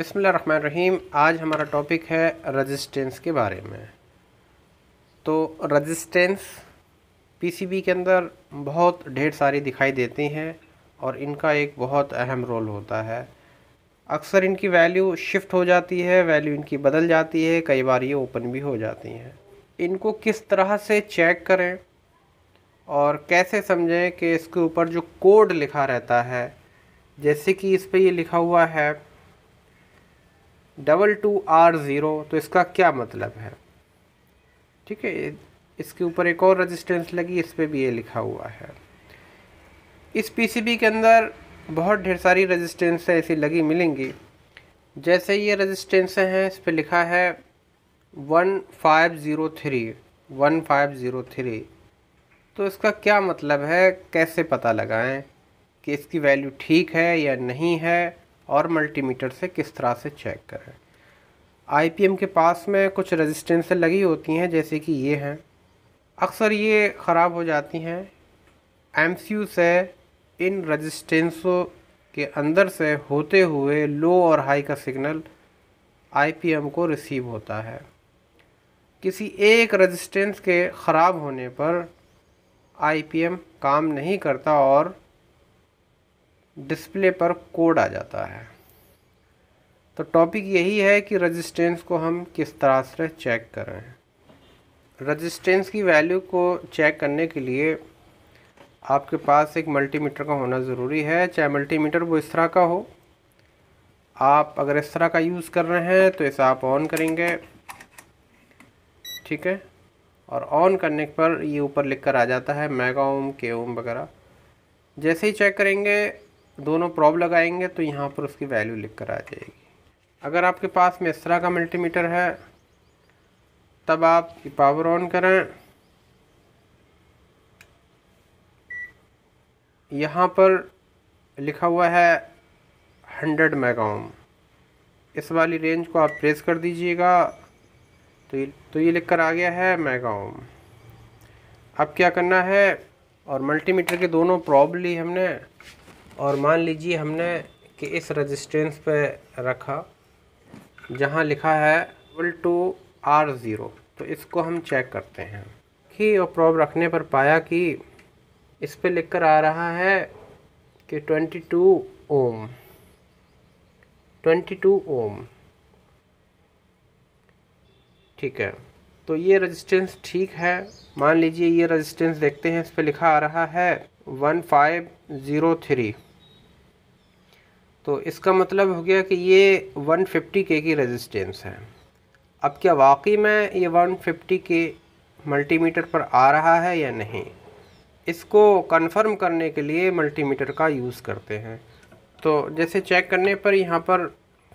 बिसमीम आज हमारा टॉपिक है रजिस्टेंस के बारे में तो रजिस्टेंस पीसीबी के अंदर बहुत ढेर सारी दिखाई देती हैं और इनका एक बहुत अहम रोल होता है अक्सर इनकी वैल्यू शिफ्ट हो जाती है वैल्यू इनकी बदल जाती है कई बार ये ओपन भी हो जाती हैं इनको किस तरह से चेक करें और कैसे समझें कि इसके ऊपर जो कोड लिखा रहता है जैसे कि इस पर ये लिखा हुआ है डबल टू आर ज़ीरो तो इसका क्या मतलब है ठीक है इसके ऊपर एक और रेजिस्टेंस लगी इस पर भी ये लिखा हुआ है इस पीसीबी के अंदर बहुत ढेर सारी रजिस्टेंस ऐसी लगी मिलेंगी जैसे ये रजिस्टेंस हैं इस पर लिखा है one five zero three one five zero three तो इसका क्या मतलब है कैसे पता लगाएं कि इसकी वैल्यू ठीक है या नहीं है और मल्टीमीटर से किस तरह से चेक करें आईपीएम के पास में कुछ रेजिस्टेंसें लगी होती हैं जैसे कि ये हैं अक्सर ये ख़राब हो जाती हैं एम से इन रजिस्टेंसों के अंदर से होते हुए लो और हाई का सिग्नल आईपीएम को रिसीव होता है किसी एक रजिस्टेंस के ख़राब होने पर आईपीएम काम नहीं करता और डिस्प्ले पर कोड आ जाता है तो टॉपिक यही है कि रजिस्टेंस को हम किस तरह से चेक करें रजिस्टेंस की वैल्यू को चेक करने के लिए आपके पास एक मल्टीमीटर का होना ज़रूरी है चाहे मल्टीमीटर वो इस तरह का हो आप अगर इस तरह का यूज़ कर रहे हैं तो इसे आप ऑन करेंगे ठीक है और ऑन करने पर ये ऊपर लिख कर आ जाता है मेगा ओम के ओम वगैरह जैसे ही चेक करेंगे दोनों प्रॉब लगाएंगे तो यहाँ पर उसकी वैल्यू लिख कर आ जाएगी अगर आपके पास मिश्रा का मल्टीमीटर है तब आप पावर ऑन करें यहाँ पर लिखा हुआ है 100 मेगाओम इस वाली रेंज को आप प्रेस कर दीजिएगा तो ये तो ये लिख कर आ गया है मेगाओम अब क्या करना है और मल्टीमीटर के दोनों प्रॉब ली हमने और मान लीजिए हमने कि इस रेजिस्टेंस पे रखा जहाँ लिखा है वल टू आर ज़ीरो तो इसको हम चेक करते हैं कि और प्रॉब रखने पर पाया कि इस पर लिख कर आ रहा है कि twenty two ohm twenty two ohm ठीक है तो ये रेजिस्टेंस ठीक है मान लीजिए ये रेजिस्टेंस देखते हैं इस पर लिखा आ रहा है वन फाइव ज़ीरो थ्री तो इसका मतलब हो गया कि ये वन फिफ्टी के की रेजिस्टेंस है अब क्या वाकई में ये वन फिफ्टी के मल्टीमीटर पर आ रहा है या नहीं इसको कंफर्म करने के लिए मल्टीमीटर का यूज़ करते हैं तो जैसे चेक करने पर यहाँ पर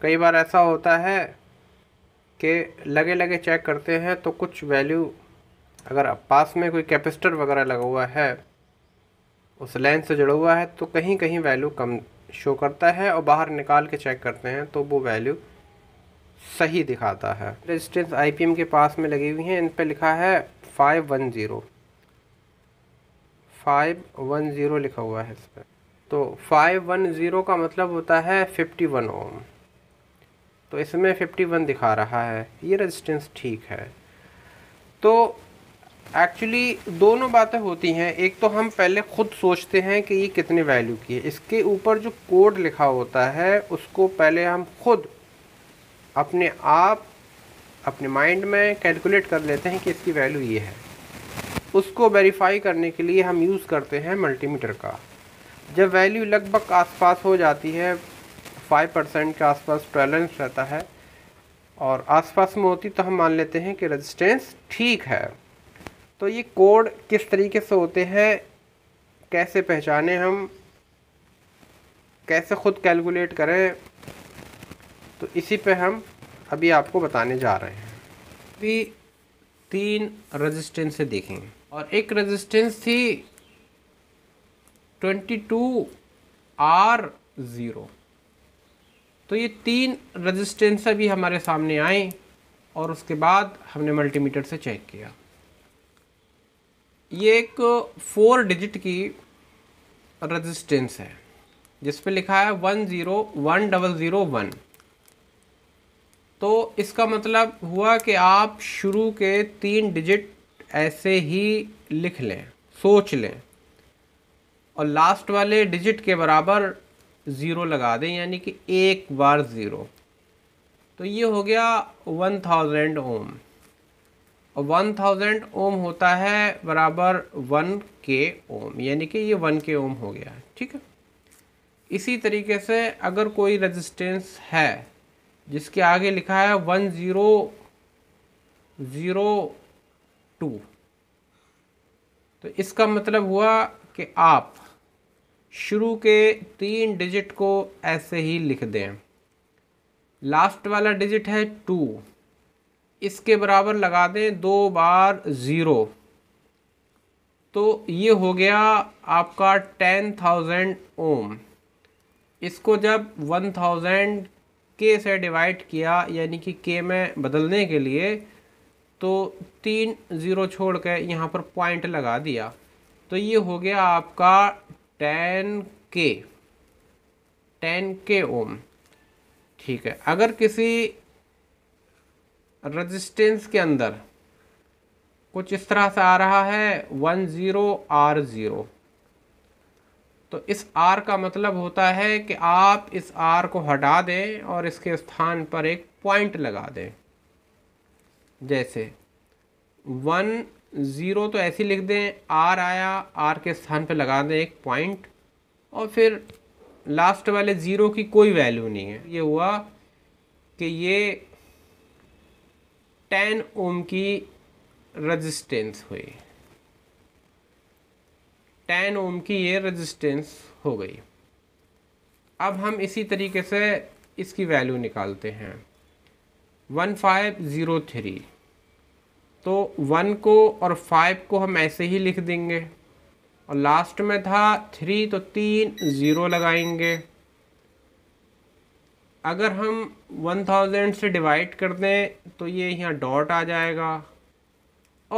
कई बार ऐसा होता है कि लगे लगे चेक करते हैं तो कुछ वैल्यू अगर पास में कोई कैपेसिटर वगैरह लगा हुआ है उस लेंस से जुड़ा हुआ है तो कहीं कहीं वैल्यू कम शो करता है और बाहर निकाल के चेक करते हैं तो वो वैल्यू सही दिखाता है रेजिस्टेंस आईपीएम के पास में लगी हुई हैं इन पर लिखा है five one zero five one zero लिखा हुआ है इस पर तो फाइव वन ज़ीरो का मतलब होता है फिफ्टी वन ओम तो इसमें फिफ्टी वन दिखा रहा है ये रेजिस्टेंस ठीक है तो एक्चुअली दोनों बातें होती हैं एक तो हम पहले खुद सोचते हैं कि ये कितने वैल्यू की है इसके ऊपर जो कोड लिखा होता है उसको पहले हम खुद अपने आप अपने माइंड में कैलकुलेट कर लेते हैं कि इसकी वैल्यू ये है उसको वेरीफाई करने के लिए हम यूज़ करते हैं मल्टीमीटर का जब वैल्यू लगभग आसपास हो जाती है फाइव परसेंट के आसपास टॉलरेंस रहता है और आसपास में होती तो हम मान लेते हैं कि रेजिस्टेंस ठीक है तो ये कोड किस तरीके से होते हैं कैसे पहचाने हम कैसे ख़ुद कैलकुलेट करें तो इसी पे हम अभी आपको बताने जा रहे हैं अभी तीन रजिस्टेंस देखें और एक रजिस्टेंस थी 22 आर ज़ीरो तो ये तीन रजिस्टेंस अभी हमारे सामने आए और उसके बाद हमने मल्टीमीटर से चेक किया ये एक फोर डिजिट की रेजिस्टेंस है जिस पे लिखा है one zero one double zero one तो इसका मतलब हुआ कि आप शुरू के तीन डिजिट ऐसे ही लिख लें सोच लें और लास्ट वाले डिजिट के बराबर ज़ीरो लगा दें यानी कि एक बार ज़ीरो तो ये हो गया one thousand ohm one thousand ohm होता है बराबर वन के ओम यानी कि ये वन के ओम हो गया ठीक है इसी तरीके से अगर कोई रेजिस्टेंस है जिसके आगे लिखा है वन ज़ीरो ज़ीरो टू तो इसका मतलब हुआ कि आप शुरू के तीन डिजिट को ऐसे ही लिख दें लास्ट वाला डिजिट है टू इसके बराबर लगा दें दो बार ज़ीरो तो ये हो गया आपका टेन थाउजेंड ओम इसको जब वन थाउजेंड के से डिवाइड किया यानी कि के में बदलने के लिए तो तीन ज़ीरो छोड़ के यहाँ पर पॉइंट लगा दिया तो ये हो गया आपका टेन के टेन के ओम ठीक है अगर किसी रजिस्टेंस के अंदर कुछ इस तरह से आ रहा है वन ज़ीरो आर ज़ीरो तो इस आर का मतलब होता है कि आप इस आर को हटा दें और इसके स्थान पर एक पॉइंट लगा दें जैसे वन ज़ीरो तो ऐसे लिख दें आर आया आर के स्थान पर लगा दें एक पॉइंट और फिर लास्ट वाले ज़ीरो की कोई वैल्यू नहीं है ये हुआ कि ये टेन ओम की रजिस्टेंस हुई टेन ओम की ये रजिस्टेंस हो गई अब हम इसी तरीके से इसकी वैल्यू निकालते हैं वन फाइव ज़ीरो थ्री तो वन को और फाइव को हम ऐसे ही लिख देंगे और लास्ट में था थ्री तो तीन ज़ीरो लगाएंगे अगर हम 1000 से डिवाइड कर दें तो ये यहाँ डॉट आ जाएगा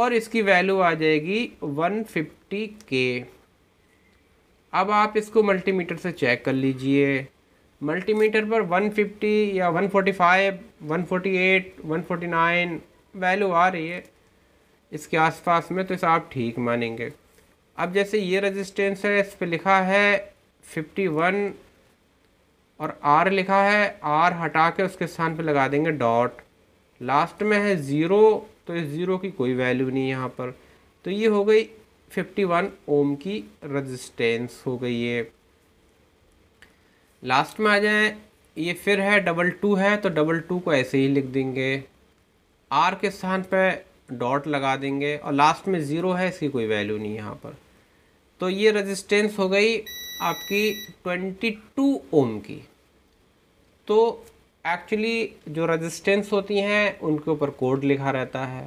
और इसकी वैल्यू आ जाएगी के अब आप इसको मल्टीमीटर से चेक कर लीजिए मल्टीमीटर पर 150 या 145, 148, 149 वैल्यू आ रही है इसके आसपास में तो इसे आप ठीक मानेंगे अब जैसे ये रेजिस्टेंस है इस पर लिखा है 51 और आर लिखा है आर हटा के उसके स्थान पे लगा देंगे डॉट लास्ट में है ज़ीरो तो इस ज़ीरो की कोई वैल्यू नहीं यहाँ पर तो ये हो गई 51 ओम की रजिस्टेंस हो गई ये लास्ट में आ जाए ये फिर है डबल टू है तो डबल टू को ऐसे ही लिख देंगे आर के स्थान पे डॉट लगा देंगे और लास्ट में ज़ीरो है इसकी कोई वैल्यू नहीं यहाँ पर तो ये रजिस्टेंस हो गई आपकी 22 ओम की तो एक्चुअली जो रजिस्टेंस होती हैं उनके ऊपर कोड लिखा रहता है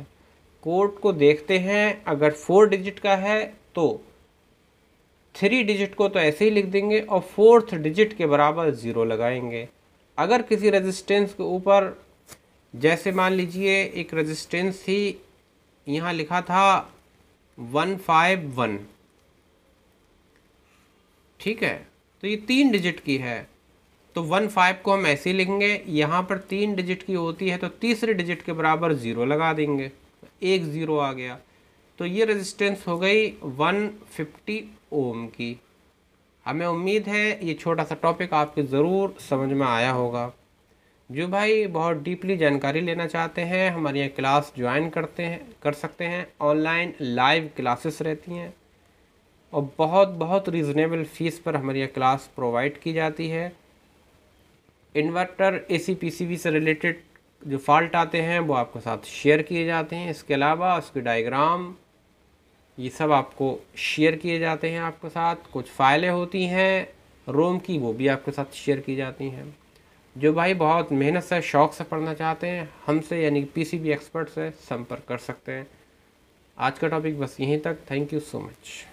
कोड को देखते हैं अगर फोर डिजिट का है तो थ्री डिजिट को तो ऐसे ही लिख देंगे और फोर्थ डिजिट के बराबर ज़ीरो लगाएंगे अगर किसी रेजिस्टेंस के ऊपर जैसे मान लीजिए एक रेजिस्टेंस थी यहाँ लिखा था वन फाइव वन ठीक है तो ये तीन डिजिट की है तो वन फाइव को हम ऐसे ही लिखेंगे यहाँ पर तीन डिजिट की होती है तो तीसरे डिजिट के बराबर ज़ीरो लगा देंगे एक ज़ीरो आ गया तो ये रेजिस्टेंस हो गई वन फिफ्टी ओम की हमें उम्मीद है ये छोटा सा टॉपिक आपके ज़रूर समझ में आया होगा जो भाई बहुत डीपली जानकारी लेना चाहते हैं हमारे यहाँ क्लास ज्वाइन करते हैं कर सकते हैं ऑनलाइन लाइव क्लासेस रहती हैं और बहुत बहुत रीज़नेबल फ़ीस पर हमारे यहाँ क्लास प्रोवाइड की जाती है इन्वर्टर ए सी से रिलेटेड जो फॉल्ट आते हैं वो आपके साथ शेयर किए जाते हैं इसके अलावा उसके डायग्राम ये सब आपको शेयर किए जाते हैं आपके साथ कुछ फाइलें होती हैं रोम की वो भी आपके साथ शेयर की जाती हैं जो भाई बहुत मेहनत से शौक़ से पढ़ना चाहते हैं हमसे यानी कि पीसीबी एक्सपर्ट से संपर्क कर सकते हैं आज का टॉपिक बस यहीं तक थैंक यू सो मच